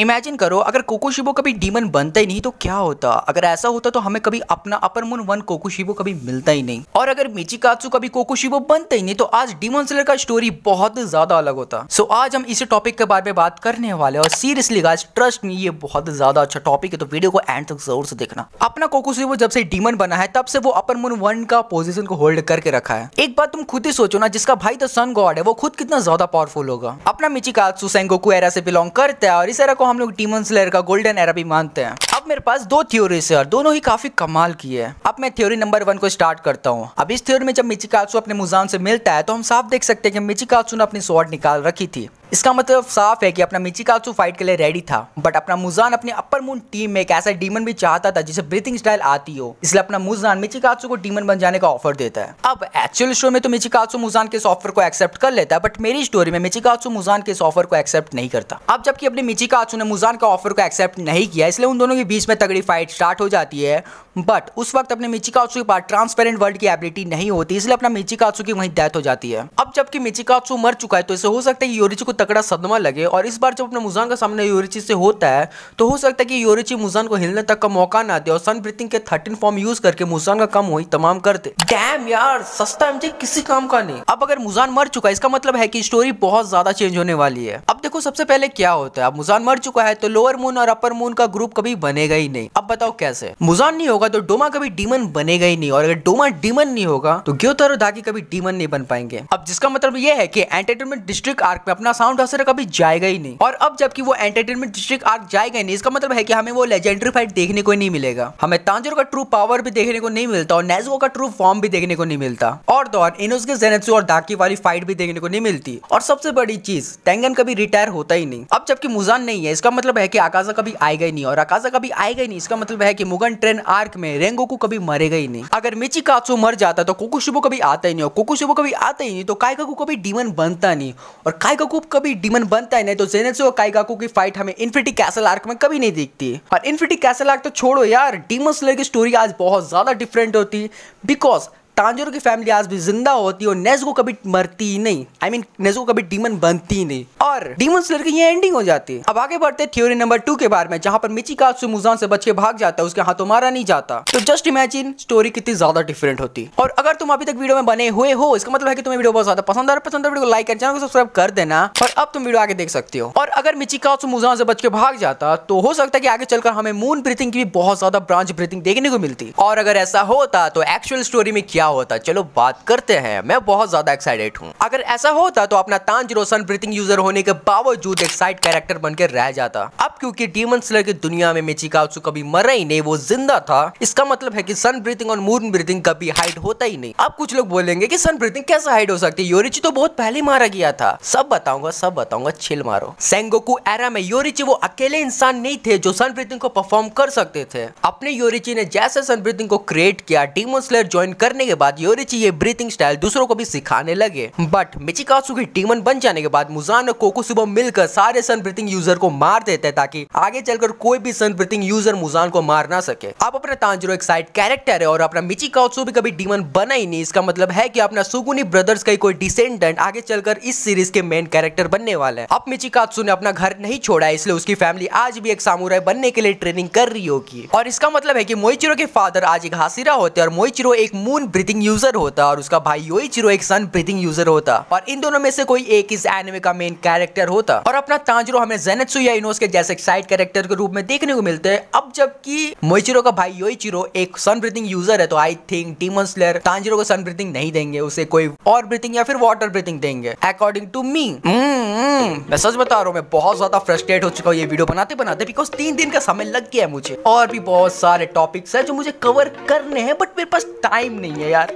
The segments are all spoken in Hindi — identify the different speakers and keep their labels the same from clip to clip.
Speaker 1: इमेजिन करो अगर कोकोशिबो कभी डीमन बनता ही नहीं तो क्या होता अगर ऐसा होता तो हमें कभी अपना अपर मून वन कोकोशिबो कभी मिलता ही नहीं और अगर मिची कात्सु कभी कोकोशिबो बनता ही नहीं तो आज डीमन स्लेयर का स्टोरी बहुत ज्यादा अलग होता सो so, आज हम इस टॉपिक के बारे में बात करने वाले और सीरियसली गाइस ट्रस्ट में ये बहुत ज्यादा अच्छा टॉपिक है तो वीडियो को एंड तक जरूर से देखना अपना कोकोशिबो जब से डीमन बना है तब से वो अपर मून वन का पोजिशन को होल्ड करके रखा है एक बात तुम खुद ही सोचो ना जिसका भाई तो सन गॉड है वो खुद कितना ज्यादा पावरफुल होगा अपना मिची कात्सु सेंगोकू एरा से बिलोंग करता है और इस एरा हम लोग डीमन स्लेयर का गोल्डन एरा भी मानते हैं अब मेरे पास दो थ्योरी है और दोनों ही काफी कमाल की है अब मैं थ्योरी नंबर वन को स्टार्ट करता हूँ अब इस थ्योरी में जब मिचिकासु अपने मुजान से मिलता है तो हम साफ देख सकते हैं कि मिचिकासु ने अपनी स्वॉर्ड निकाल रखी थी इसका मतलब साफ है कि अपना मिचिकाचू फाइट के लिए रेडी था बट अपना मुजान अपने अपर मून टीम में एक ऐसा डीमन भी चाहता था जिसे ब्रीथिंग स्टाइल आती हो इसलिए अपना मुजान मिचिकाचू को डीमन बन जाने का ऑफर देता है अब एक्चुअल शो में तो मिचिकाचू मुजान के इस ऑफर को एक्सेप्ट कर लेता है बट मेरी स्टोरी में मिचिकाचू मुजान के इस ऑफर को एक्सेप्ट नहीं करता अब जबकि अपने मिचिकाचू ने मुजान का ऑफर को एक्सेप्ट नहीं किया इसलिए उन दोनों के बीच में तगड़ी फाइट स्टार्ट हो जाती है बट उस वक्त अपने मिचिकाचू के पास ट्रांसपेरेंट वर्ल्ड की एबिलिटी नहीं होती इसलिए अपना मिचिकाचू की वहीं डेथ हो जाती है अब जबकि मिचिकाचू मर चुका है तो इसे हो सकता है योरिचू को तकड़ा सदमा लगे और इस बार जब अपने मुजान का सामना योरिची से होता है तो हो सकता है कि योरिची मुजान को हिलने तक का मौका ना दे और सन ब्रीथिंग के थर्टीन फॉर्म यूज करके मुजान का काम वही तमाम कर दे डैम यार सस्ता एमजे किसी काम का नहीं अब अगर मुजान मर चुका इसका मतलब है की स्टोरी बहुत ज्यादा चेंज होने वाली है अब देखो सबसे पहले क्या होता है अब मुजान मर चुका है तो लोअर मून और अपर मून का ग्रुप कभी बनेगा ही नहीं अब बताओ कैसे मुजान नहीं होगा तो डोमा कभी डीमन बनेगा ही नहीं और अगर डोमा डीमन नहीं होगा तो ग्योतर धागी कभी डीमन नहीं बन पाएंगे अब जिसका मतलब यह है कि एंटरटेनमेंट डिस्ट्रिक्ट आर्क में अपना साउंड हाउस कभी जाएगा ही नहीं और अब जबकि वो एंटरटेनमेंट डिस्ट्रिक्ट आर्क जाएगा ही नहीं इसका मतलब है कि हमें वो लेजेंडरी फाइट देखने को नहीं मिलेगा हमें तांजर का ट्रू पावर भी देखने को नहीं मिलता और नेजो का ट्रू फॉर्म भी देखने को नहीं मिलता और दौर इनोस के जेनेसू और दाकी वाली फाइट भी देखने को नहीं मिलती और सबसे बड़ी चीज टेंगन कभी रिटायर होता ही नहीं अब जबकि मुजान नहीं है इसका मतलब है कि आकाशा कभी आएगा ही नहीं और आकाशा कभी आएगा ही नहीं इसका मतलब है कि मुगन ट्रेन आर्क में रेंगो को कभी मरेगा ही नहीं अगर मिची कात्सु मर जाता तो कुकुशुबो कभी आता ही नहीं और कुकुशुबो कभी आता ही नहीं तो कायका को कभी डीमन बनता नहीं और कायका को कभी डिमन बनता ही नहीं तो जेनेसो और काइगाकू की फाइट हमें इन्फिटी कैसल आर्क में कभी नहीं दिखती और इन्फिटी कैसल आर्क तो छोड़ो यार डिमन स्लेयर की स्टोरी आज बहुत ज़्यादा डिफरेंट होती है बिकॉज तांजोरो की फैमिली आज भी जिंदा होती है और नेजो कभी मरती ही नहीं आई मीन mean, कभी डीमन बनती ही नहीं और डीमन स्लेयर की ये एंडिंग हो जाती है अब आगे बढ़ते थ्योरी नंबर टू के बारे में जहां पर मिची का सुमुजान से बच के भाग जाता है उसके हाथों मारा नहीं जाता तो जस्ट इमेजिन स्टोरी कितनी ज्यादा डिफरेंट होती और अगर तुम अभी तक वीडियो में बने हुए हो इसका मतलब है कि तुम्हें वीडियो बहुत ज्यादा पसंद आ रहा है वीडियो को लाइक एंड चैनल को सब्सक्राइब कर देना और अब तुम वीडियो आगे देख सकते हो और अगर मिचिका मुजान से बच के भाग जाता तो हो सकता है कि आगे चलकर हमें मून ब्रीथिंग की भी बहुत ज्यादा ब्रांच ब्रीथिंग देखने को मिलती और अगर ऐसा होता तो एक्चुअल स्टोरी में क्या क्या होता चलो बात करते हैं मैं बहुत ज्यादा एक्साइटेड हूँ अगर ऐसा होता तो अपना तांज रोशन ब्रीथिंग यूजर होने के बावजूद एक साइड कैरेक्टर बनकर रह जाता अब क्योंकि डीमन स्लर की दुनिया में मिचिकाउसु कभी मरा ही नहीं वो जिंदा था इसका मतलब है कि सन ब्रीथिंग और मून ब्रीथिंग कभी हाइड होता ही नहीं अब कुछ लोग बोलेंगे कि सन ब्रीथिंग कैसे हाइड हो सकती है योरिची तो बहुत पहले मारा गया था सब बताऊंगा सब बताऊंगा छिल मारो सेंगोकू एरा में योरिची वो अकेले इंसान नहीं थे जो सन ब्रीथिंग को परफॉर्म कर सकते थे अपने योरिची ने जैसे सन ब्रीथिंग को क्रिएट किया डीमन स्लेयर ज्वाइन करने के बाद योरिची ये ब्रीथिंग स्टाइल दूसरों को भी सिखाने लगे बट मिचिकासु की टीमन बन जाने के बाद मुजान और कोकुसुबा मिलकर सारे सन ब्रीथिंग यूजर को मार देते हैं ताकि आगे चलकर कोई भी सन ब्रीथिंग यूजर मुजान को मार ना सके आप अपना तांजरो एक साइड कैरेक्टर है और अपना मिचिकासु भी कभी डीमन बना ही नहीं इसका मतलब है की अपना सुगुनी ब्रदर्स का कोई डिसेंडेंट आगे चलकर इस सीरीज के मेन कैरेक्टर बनने वाले अब मिचिकासु ने अपना घर नहीं छोड़ा इसलिए उसकी फैमिली आज भी एक सामुराय बनने के लिए ट्रेनिंग कर रही होगी और इसका मतलब है की मोइचिरो के फादर आज एक हासिरा होते और मोइचिरो एक मून ब्रिथ ब्रीथिंग यूजर होता और उसका भाई योइचिरो एक सन ब्रीथिंग यूजर होता और इन दोनों में से कोई एक इस एनिमे का मेन कैरेक्टर होता और अपना तांजरो हमें जेनेत्सु या इनोस के जैसे साइड कैरेक्टर के रूप में देखने को मिलते हैं अब जबकि मोइचिरो का भाई योइचिरो एक सन ब्रीथिंग यूजर है तो I think demon slayer Tanjiro को सन ब्रीथिंग नहीं देंगे उसे कोई और ब्रीथिंग या फिर वाटर ब्रीथिंग देंगे अकॉर्डिंग टू मी मैं सच बता रहा हूँ मैं बहुत ज्यादा फ्रस्ट्रेट हो चुका हूँ ये वीडियो बनाते बनाते बिकॉज तीन दिन का समय लग गया है मुझे और भी बहुत सारे टॉपिक्स है जो मुझे कवर करने हैं बट मेरे पास टाइम नहीं है यार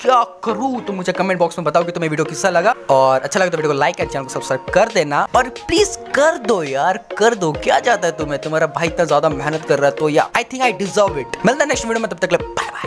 Speaker 1: क्या करूँ तुम मुझे कमेंट बॉक्स में बताओ कि तुम्हें तो वीडियो किसा लगा और अच्छा लगा तो वीडियो को लाइक एंड चैनल को सब्सक्राइब कर देना और प्लीज कर दो यार कर दो क्या जाता है तुम्हें तुम्हारा भाई इतना ज्यादा मेहनत कर रहा है तो yeah I think I deserve it मिलता है नेक्स्ट वीडियो में तब तक बाय बाय